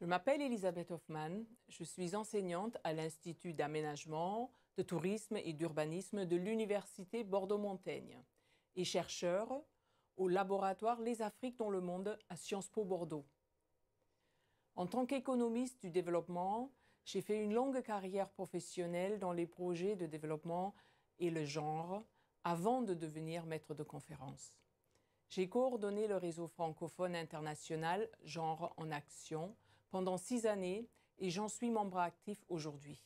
Je m'appelle Elisabeth Hoffman. Je suis enseignante à l'Institut d'aménagement, de tourisme et d'urbanisme de l'Université Bordeaux-Montaigne et chercheure au laboratoire Les Afriques dans le monde à Sciences Po Bordeaux. En tant qu'économiste du développement, j'ai fait une longue carrière professionnelle dans les projets de développement et le genre avant de devenir maître de conférence. J'ai coordonné le réseau francophone international Genre en Action pendant six années et j'en suis membre actif aujourd'hui.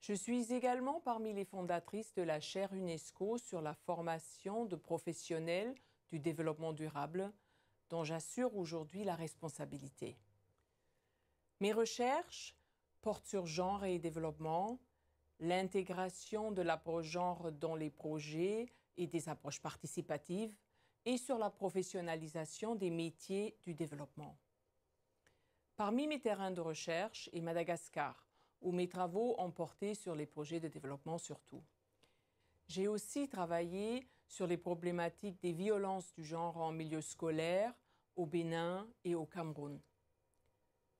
Je suis également parmi les fondatrices de la chaire UNESCO sur la formation de professionnels du développement durable, dont j'assure aujourd'hui la responsabilité. Mes recherches portent sur genre et développement, l'intégration de l'approche genre dans les projets et des approches participatives, et sur la professionnalisation des métiers du développement. Parmi mes terrains de recherche est Madagascar, où mes travaux ont porté sur les projets de développement surtout. J'ai aussi travaillé sur les problématiques des violences du genre en milieu scolaire, au Bénin et au Cameroun.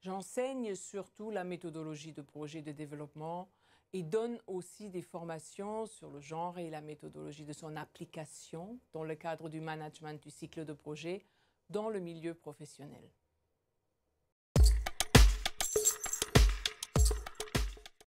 J'enseigne surtout la méthodologie de projet de développement et donne aussi des formations sur le genre et la méthodologie de son application dans le cadre du management du cycle de projet dans le milieu professionnel.